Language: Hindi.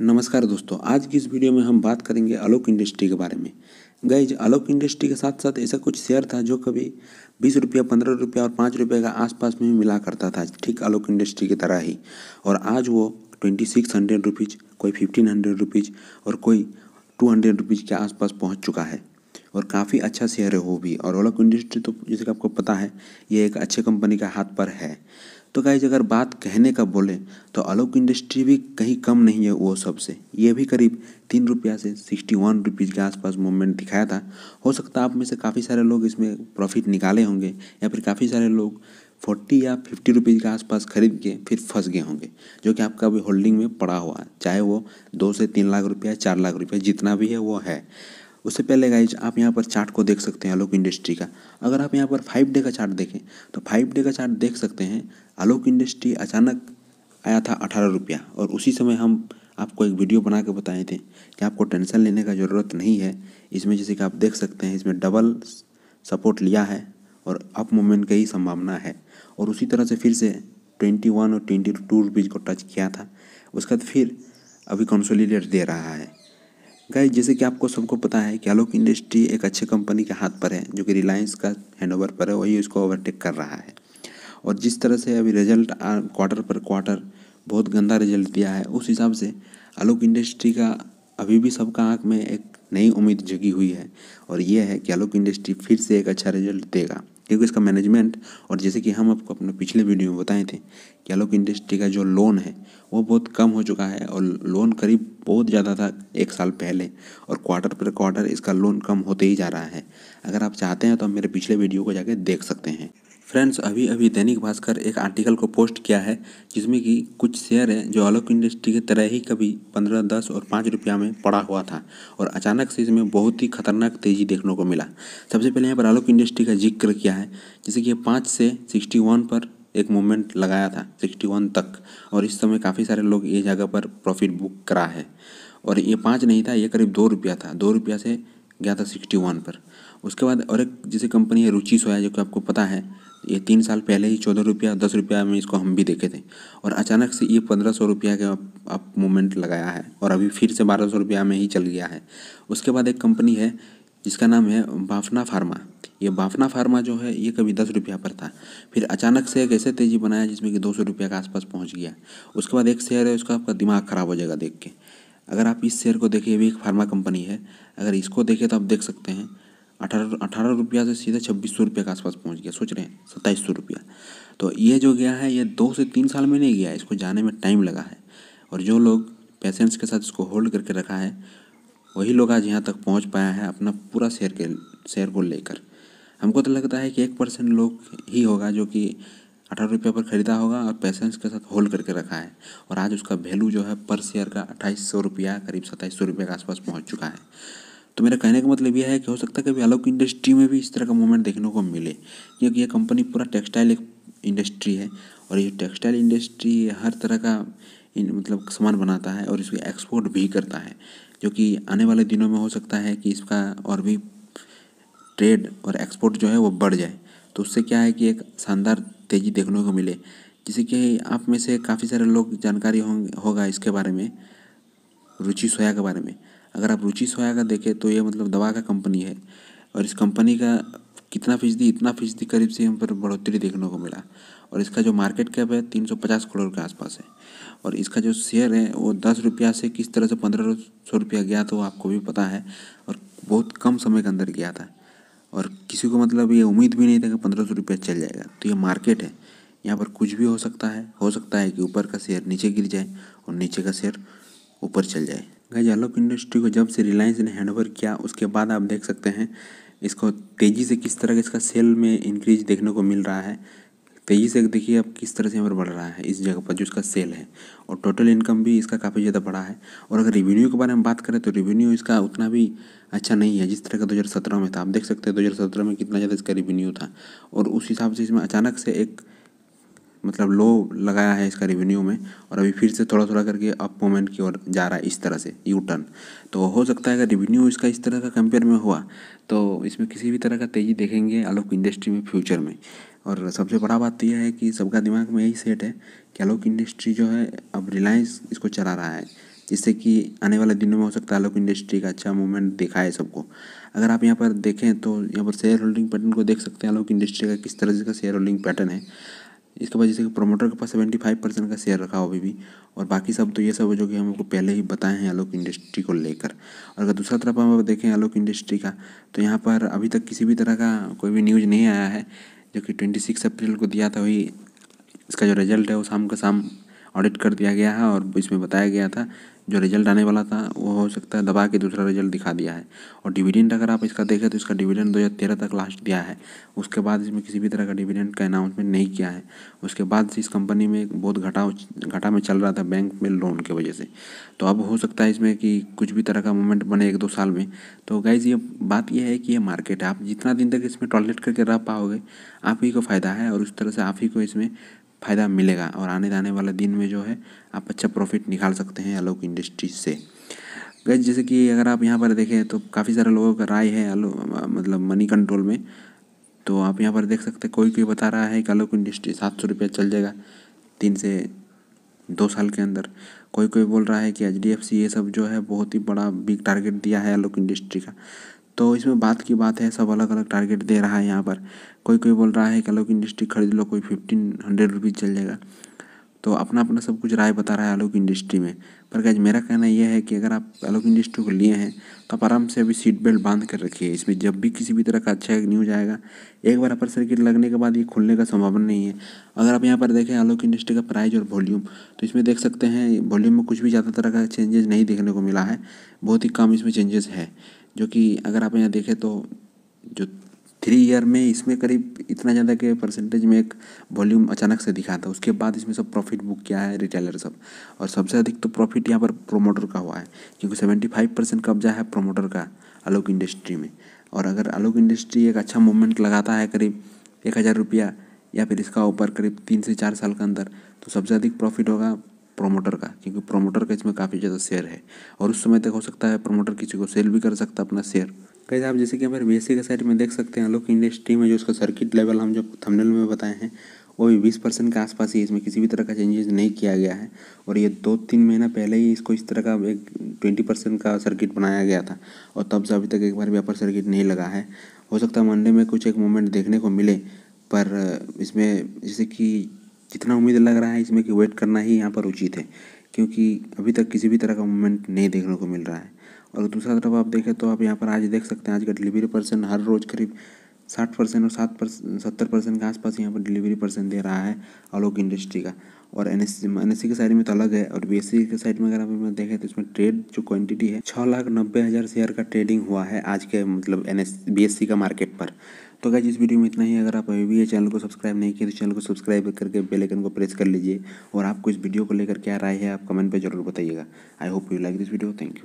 नमस्कार दोस्तों आज की इस वीडियो में हम बात करेंगे आलोक इंडस्ट्री के बारे में गई आलोक इंडस्ट्री के साथ साथ ऐसा कुछ शेयर था जो कभी बीस रुपया पंद्रह रुपया और पाँच रुपये का आसपास में मिला करता था ठीक आलोक इंडस्ट्री की तरह ही और आज वो ट्वेंटी सिक्स हंड्रेड रुपीज़ कोई फिफ्टीन हंड्रेड रुपीज़ और कोई टू हंड्रेड रुपीज़ के आसपास पहुँच चुका है और काफ़ी अच्छा शेयर है वो भी और आलोक इंडस्ट्री तो जैसे कि आपको पता है ये एक अच्छे कंपनी का हाथ पर है तो गाइज अगर बात कहने का बोले तो आलोक इंडस्ट्री भी कहीं कम नहीं है वो सबसे ये भी करीब तीन रुपया से सिक्सटी वन रुपीज़ के आसपास मूवमेंट दिखाया था हो सकता है आप में से काफ़ी सारे लोग इसमें प्रॉफिट निकाले होंगे या फिर काफ़ी सारे लोग फोर्टी या फिफ्टी रुपीज़ के आसपास खरीद के फिर फंस गए होंगे जो कि आपका अभी होल्डिंग में पड़ा हुआ है चाहे वो दो से तीन लाख रुपया चार लाख रुपया जितना भी है वो है उससे पहले गाइज आप यहाँ पर चार्ट को देख सकते हैं आलोक इंडस्ट्री का अगर आप यहाँ पर फाइव डे का चार्ट देखें तो फाइव डे का चार्ट देख सकते हैं आलोक इंडस्ट्री अचानक आया था अठारह रुपया और उसी समय हम आपको एक वीडियो बना के बताए थे कि आपको टेंशन लेने का ज़रूरत नहीं है इसमें जैसे कि आप देख सकते हैं इसमें डबल सपोर्ट लिया है और अप मोमेंट की ही संभावना है और उसी तरह से फिर से ट्वेंटी वन और ट्वेंटी टू रुपीज़ को टच किया था उसके बाद फिर अभी कंसोलिडेट दे रहा है गाइस जैसे कि आपको सबको पता है कि आलोक इंडस्ट्री एक अच्छे कंपनी के हाथ पर है जो कि रिलायंस का हैंडओवर पर है वही उसको ओवरटेक कर रहा है और जिस तरह से अभी रिजल्ट क्वार्टर पर क्वार्टर बहुत गंदा रिजल्ट दिया है उस हिसाब से आलोक इंडस्ट्री का अभी भी सबका आँख में एक नई उम्मीद जगी हुई है और यह है कि आलोक इंडस्ट्री फिर से एक अच्छा रिजल्ट देगा क्योंकि इसका मैनेजमेंट और जैसे कि हम आपको अपने पिछले वीडियो में बताए थे कि आलोक इंडस्ट्री का जो लोन है वो बहुत कम हो चुका है और लोन करीब बहुत ज़्यादा था एक साल पहले और क्वार्टर पर क्वार्टर इसका लोन कम होते ही जा रहा है अगर आप चाहते हैं तो आप मेरे पिछले वीडियो को जाके देख सकते हैं फ्रेंड्स अभी अभी दैनिक भास्कर एक आर्टिकल को पोस्ट किया है जिसमें कि कुछ शेयर हैं जो आलोक इंडस्ट्री की तरह ही कभी पंद्रह दस और पाँच रुपया में पड़ा हुआ था और अचानक से इसमें बहुत ही खतरनाक तेज़ी देखने को मिला सबसे पहले यहाँ पर आलोक इंडस्ट्री का जिक्र किया है जैसे कि पाँच से सिक्सटी वन पर एक मोमेंट लगाया था सिक्सटी वन तक और इस समय काफ़ी सारे लोग ये जगह पर प्रॉफिट बुक करा है और ये पाँच नहीं था ये करीब दो रुपया था दो रुपया से गया था सिक्सटी वन पर उसके बाद और एक जैसे कंपनी है रुचि सोया जो कि आपको पता है ये तीन साल पहले ही चौदह रुपया दस रुपया में इसको हम भी देखे थे और अचानक से ये पंद्रह सौ रुपया का आप मूवमेंट लगाया है और अभी फिर से बारह सौ रुपया में ही चल गया है उसके बाद एक कंपनी है जिसका नाम है बाफना फार्मा ये बाफना फार्मा जो है ये कभी दस रुपया पर था फिर अचानक से एक ऐसे तेज़ी बनाया जिसमें कि दो सौ रुपये के आसपास पहुंच गया उसके बाद एक शेयर है उसका आपका दिमाग ख़राब हो जाएगा देख के अगर आप इस शेयर को देखिए ये भी एक फार्मा कंपनी है अगर इसको देखें तो आप देख सकते हैं अठारह अठारह रुपया से सीधा छब्बीस सौ रुपये के आसपास पहुंच गया सोच रहे हैं सत्ताईस सौ रुपया तो ये जो गया है ये दो से तीन साल में नहीं गया इसको जाने में टाइम लगा है और जो लोग पेशेंस के साथ इसको होल्ड करके रखा है वही लोग आज यहाँ तक पहुँच पाया है अपना पूरा शेयर के शेयर को लेकर हमको तो लगता है कि एक परसेंट लोग ही होगा जो कि अठारह रुपये पर ख़रीदा होगा और पैसेंस के साथ होल्ड करके रखा है और आज उसका वैल्यू जो है पर शेयर का अट्ठाईस सौ रुपया करीब सत्ताईस सौ रुपये के आसपास पहुंच चुका है तो मेरा कहने का मतलब यह है कि हो सकता है कि अभी अलग इंडस्ट्री में भी इस तरह का मूवमेंट देखने को मिले क्योंकि ये कंपनी पूरा टेक्सटाइल एक इंडस्ट्री है और ये टेक्सटाइल इंडस्ट्री हर तरह का मतलब सामान बनाता है और इसकी एक्सपोर्ट भी करता है जो कि आने वाले दिनों में हो सकता है कि इसका और भी ट्रेड और एक्सपोर्ट जो है वो बढ़ जाए तो उससे क्या है कि एक शानदार तेज़ी देखने को मिले जिसे कि आप में से काफ़ी सारे लोग जानकारी होंगे होगा इसके बारे में रुचि सोया के बारे में अगर आप रुचि सोया का देखें तो ये मतलब दवा का कंपनी है और इस कंपनी का कितना फीसदी इतना फीसदी करीब से हम पर बढ़ोतरी देखने को मिला और इसका जो मार्केट कैप है तीन सौ पचास करोड़ के आसपास है और इसका जो शेयर है वो दस रुपया से किस तरह से पंद्रह सौ रुपया गया तो आपको भी पता है और बहुत कम समय के अंदर गया था और किसी को मतलब ये उम्मीद भी नहीं था कि पंद्रह सौ रुपया चल जाएगा तो ये मार्केट है यहाँ पर कुछ भी हो सकता है हो सकता है कि ऊपर का शेयर नीचे गिर जाए और नीचे का शेयर ऊपर चल जाए गाइज आलोक इंडस्ट्री को जब से रिलायंस ने हैंडओवर किया उसके बाद आप देख सकते हैं इसको तेज़ी से किस तरह का इसका सेल में इंक्रीज देखने को मिल रहा है तेईस एक देखिए अब किस तरह से यहाँ पर बढ़ रहा है इस जगह पर जो इसका सेल है और टोटल इनकम भी इसका काफ़ी ज़्यादा बढ़ा है और अगर रेवेन्यू के बारे में बात करें तो रेवेन्यू इसका उतना भी अच्छा नहीं है जिस तरह का दो हज़ार सत्रह में था आप देख सकते हैं दो हज़ार सत्रह में कितना ज़्यादा इसका रेवेन्यू था और उस हिसाब से इसमें अचानक से एक मतलब लो लगाया है इसका रेवेन्यू में और अभी फिर से थोड़ा थोड़ा करके अप मोमेंट की ओर जा रहा है इस तरह से यू टर्न तो हो सकता है अगर रेवेन्यू इसका इस तरह का कंपेयर में हुआ तो इसमें किसी भी तरह का तेज़ी देखेंगे आलोक इंडस्ट्री में फ्यूचर में और सबसे बड़ा बात तो यह है कि सबका दिमाग में यही सेट है कि आलोक इंडस्ट्री जो है अब रिलायंस इसको चला रहा है जिससे कि आने वाले दिनों में हो सकता है आलोक इंडस्ट्री का अच्छा मूवमेंट दिखा है सबको अगर आप यहाँ पर देखें तो यहाँ पर शेयर होल्डिंग पैटर्न को देख सकते हैं आलोक इंडस्ट्री का किस तरह का शेयर होल्डिंग पैटर्न है इसके बाद जैसे कि प्रोमोटर के पास सेवेंटी फाइव परसेंट का शेयर रखा हो अभी भी और बाकी सब तो ये सब जो कि हम आपको पहले ही बताए हैं आलोक इंडस्ट्री को लेकर और अगर दूसरा तरफ हम देखें आलोक इंडस्ट्री का तो यहाँ पर अभी तक किसी भी तरह का कोई भी न्यूज़ नहीं आया है जो कि ट्वेंटी सिक्स अप्रैल को दिया था वही इसका जो रिजल्ट है वो शाम का शाम ऑडिट कर दिया गया है और इसमें बताया गया था जो रिजल्ट आने वाला था वो हो सकता है दबा के दूसरा रिजल्ट दिखा दिया है और डिविडेंड अगर आप इसका देखें तो इसका डिविडेंड दो हज़ार तेरह तक लास्ट दिया है उसके बाद इसमें किसी भी तरह का डिविडेंड का अनाउंसमेंट नहीं किया है उसके बाद से इस कंपनी में बहुत घटा घटा में चल रहा था बैंक में लोन की वजह से तो अब हो सकता है इसमें कि कुछ भी तरह का मूवमेंट बने एक दो साल में तो गाइज ये बात यह है कि ये मार्केट है आप जितना दिन तक इसमें टॉयलेट करके रह पाओगे आप ही को फ़ायदा है और उस तरह से आप ही को इसमें फ़ायदा मिलेगा और आने जाने वाले दिन में जो है आप अच्छा प्रॉफिट निकाल सकते हैं आलोक इंडस्ट्रीज से गैस जैसे कि अगर आप यहाँ पर देखें तो काफ़ी सारे लोगों का राय है आलो मतलब मनी कंट्रोल में तो आप यहाँ पर देख सकते कोई कोई बता रहा है कि आलोक इंडस्ट्री सात सौ रुपया चल जाएगा तीन से दो साल के अंदर कोई कोई बोल रहा है कि एच ये सब जो है बहुत ही बड़ा बिग टारगेट दिया है आलोक इंडस्ट्री का तो इसमें बात की बात है सब अलग अलग टारगेट दे रहा है यहाँ पर कोई कोई बोल रहा है कि आलोक इंडस्ट्री खरीद लो कोई फिफ्टीन हंड्रेड रुपीज़ चल जाएगा तो अपना अपना सब कुछ राय बता रहा है आलोक की इंडस्ट्री में पर क्या मेरा कहना यह है कि अगर आप आलोक इंडस्ट्री को लिए हैं तो आप आराम से अभी सीट बेल्ट बांध कर रखिए इसमें जब भी किसी भी तरह का अच्छा न्यूज आएगा एक बार अपर सर्किट लगने के बाद ये खुलने का संभावना नहीं है अगर आप यहाँ पर देखें आलोक इंडस्ट्री का प्राइस और वॉल्यूम तो इसमें देख सकते हैं वॉल्यूम में कुछ भी ज़्यादा तरह का चेंजेस नहीं देखने को मिला है बहुत ही कम इसमें चेंजेस है जो कि अगर आप यहाँ देखें तो जो थ्री ईयर में इसमें करीब इतना ज़्यादा के परसेंटेज में एक वॉल्यूम अचानक से दिखा था उसके बाद इसमें सब प्रॉफिट बुक किया है रिटेलर सब और सबसे अधिक तो प्रॉफिट यहाँ पर प्रोमोटर का हुआ है क्योंकि सेवेंटी फाइव परसेंट कब्जा है प्रोमोटर का आलोक इंडस्ट्री में और अगर आलोक इंडस्ट्री एक अच्छा मूवमेंट लगाता है करीब एक हज़ार रुपया या फिर इसका ऊपर करीब तीन से चार साल के अंदर तो सबसे अधिक प्रॉफिट होगा प्रोमोटर का क्योंकि प्रोमोटर का इसमें काफ़ी ज़्यादा शेयर है और उस समय तक हो सकता है प्रोमोटर किसी को सेल भी कर सकता है अपना शेयर कहीं आप जैसे कि हमारे बी के साइड में देख सकते हैं लोग इंडस्ट्री में जो उसका सर्किट लेवल हम जो थंबनेल में बताए हैं वो भी बीस परसेंट के आसपास ही इसमें किसी भी तरह का चेंजेस नहीं किया गया है और ये दो तीन महीना पहले ही इसको इस तरह का एक ट्वेंटी परसेंट का सर्किट बनाया गया था और तब से अभी तक एक बार भी अपर सर्किट नहीं लगा है हो सकता है मंडे में कुछ एक मोमेंट देखने को मिले पर इसमें जैसे कि जितना उम्मीद लग रहा है इसमें कि वेट करना ही यहाँ पर उचित है क्योंकि अभी तक किसी भी तरह का मूवमेंट नहीं देखने को मिल रहा है और दूसरा तरफ आप देखें तो आप यहाँ पर आज देख सकते हैं आज का डिलीवरी पर्सन हर रोज़ करीब साठ परसेंट और सात परसेंट सत्तर परसेंट के आसपास यहाँ पर डिलीवरी परसेंट दे रहा है आलोक इंडस्ट्री का और N S N S C के साइड में तो अलग है और बी एस सी के साइड में अगर आप देखें तो इसमें ट्रेड जो क्वांटिटी है छः लाख नब्बे हज़ार शेयर का ट्रेडिंग हुआ है आज के मतलब N S B S C का मार्केट पर तो गाइज इस वीडियो में इतना ही अगर आप अभी भी ये चैनल को सब्सक्राइब नहीं किया तो चैनल को सब्सक्राइब करके बेल आइकन को प्रेस कर लीजिए और आपको इस वीडियो को लेकर क्या राय है आप कमेंट पर जरूर बताइएगा I hope you like this video thank you